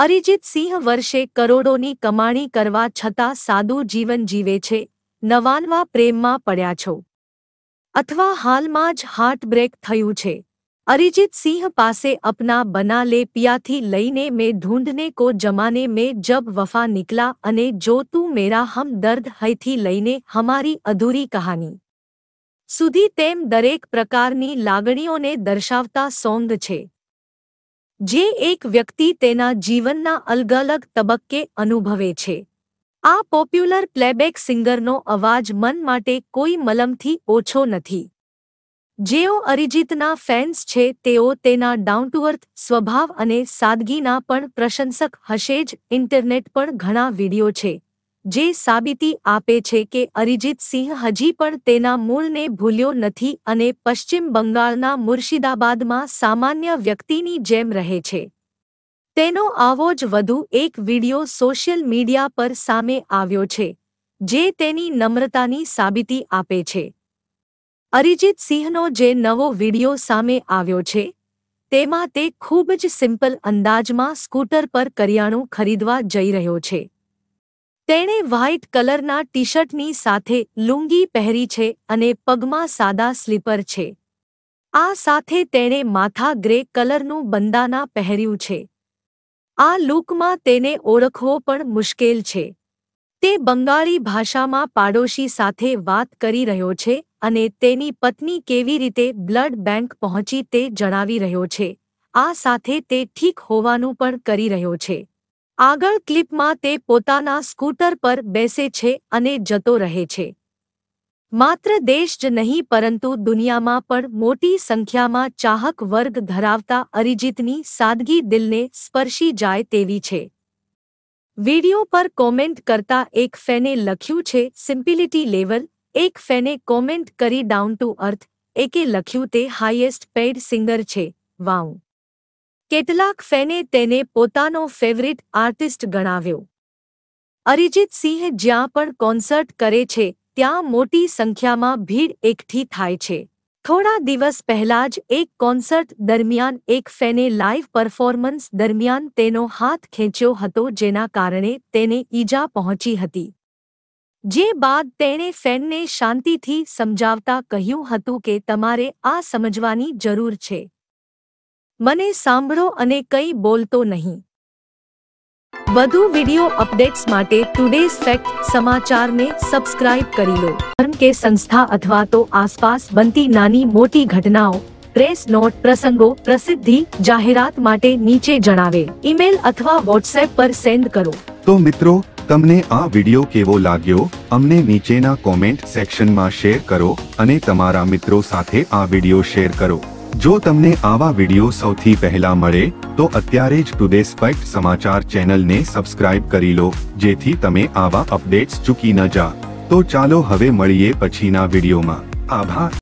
અરિજિત સિંહ વર્ષે કરોડોની કમાણી કરવા છતાં સાદું જીવન જીવે છે નવાનવા પ્રેમમાં પડ્યા છો અથવા હાલમાં જ હાર્ટબ્રેક થયું છે અરિજિત સિંહ પાસે અપના બના લે પિયાથી લઈને મેં ઢૂંઢને કો જમાને મેં જબ વફા નિકલા અને જો તું મેરા હમદર્દ હૈથી લઈને હમારી અધૂરી કહાની સુધી તેમ દરેક પ્રકારની લાગણીઓને દર્શાવતા સોંગ છે જે એક વ્યક્તિ તેના જીવનના અલગ અલગ તબક્કે અનુભવે છે આ પોપ્યુલર પ્લેબેક સિંગરનો અવાજ મન માટે કોઈ મલમથી ઓછો નથી જેઓ અરિજિતના ફેન્સ છે તેઓ તેના ડાઉનટુઅર્થ સ્વભાવ અને સાદગીના પણ પ્રશંસક હશે જ ઇન્ટરનેટ પર ઘણા વિડીયો છે જે સાબિતી આપે છે કે અરિજિત સિંહ હજી પણ તેના મૂળને ભૂલ્યો નથી અને પશ્ચિમ બંગાળના મુર્શિદાબાદમાં સામાન્ય વ્યક્તિની જેમ રહે છે તેનો આવો જ વધુ એક વિડિયો સોશિયલ મીડિયા પર સામે આવ્યો છે જે તેની નમ્રતાની સાબિતી આપે છે અરિજીત સિંહનો જે નવો વિડિયો સામે આવ્યો છે તેમાં તે ખૂબ જ સિમ્પલ અંદાજમાં સ્કૂટર પર કરિયાણું ખરીદવા જઈ રહ્યો છે તેણે વ્હાઇટ કલરના ટી શર્ટની સાથે લુંગી પહેરી છે અને પગમાં સાદા સ્લીપર છે આ સાથે તેણે માથા ગ્રે કલરનું બંદાના પહેર્યું છે આ લૂકમાં તેને ઓળખવો પણ મુશ્કેલ છે તે બંગાળી ભાષામાં પાડોશી સાથે વાત કરી રહ્યો છે અને તેની પત્ની કેવી રીતે બ્લડ બેંક પહોંચી તે જણાવી રહ્યો છે આ સાથે તે ઠીક હોવાનું પણ કરી રહ્યો છે આગળ ક્લિપમાં તે પોતાના સ્કૂટર પર બેસે છે અને જતો રહે છે માત્ર દેશ જ નહીં પરંતુ દુનિયામાં પણ મોટી સંખ્યામાં ચાહક વર્ગ ધરાવતા અરિજિતની સાદગી દિલને સ્પર્શી જાય તેવી છે વીડિયો પર કોમેન્ટ કરતા એક ફેને લખ્યું છે સિમ્પિલિટી લેવલ એક ફેને કોમેન્ટ કરી ડાઉન ટુ અર્થ એકે લખ્યું તે હાઇએસ્ટ પેઇડ સિંગર છે વાઉ કેટલાક ફેને તેને પોતાનો ફેવરિટ આર્ટિસ્ટ ગણાવ્યો અરિજિત સિંહ જ્યાં પણ કોન્સર્ટ કરે છે ત્યાં મોટી સંખ્યામાં ભીડ એકઠી થાય છે થોડા દિવસ પહેલા જ એક કોન્સર્ટ દરમિયાન એક ફેને લાઇવ પરફોર્મન્સ દરમિયાન તેનો હાથ ખેંચ્યો હતો જેના કારણે તેને ઈજા પહોંચી હતી જે બાદ તેણે ફેનને શાંતિથી સમજાવતા કહ્યું હતું કે તમારે આ સમજવાની જરૂર છે મને સાંભળો અને કંઈ બોલતો નહીં વધુ વિડિયો અપડેટ્સ માટે ટુડેઝ ફેક્ટ સમાચારને સબસ્ક્રાઇબ કરી લો કારણ કે સંસ્થા અથવા તો આસપાસ બનતી નાની મોટી ઘટનાઓ પ્રેસ નોટ પ્રસંગો પ્રસિદ્ધિ જાહેરાત માટે નીચે જણાવે ઈમેલ અથવા વોટ્સએપ પર સેન્ડ કરો તો મિત્રો તમને આ વિડિયો કેવો લાગ્યો અમને નીચેના કોમેન્ટ સેક્શનમાં શેર કરો અને તમારા મિત્રો સાથે આ વિડિયો શેર કરો જો તમને આવા વિડીયો સૌથી પહેલા મળે તો અત્યારે જ ટુડે સ્પેક્ટ સમાચાર ચેનલને સબસ્ક્રાઇબ કરી લો જેથી તમે આવા અપડેટ્સ ચૂકી ન જા તો ચાલો હવે મળીએ પછીના વિડીયોમાં આભાર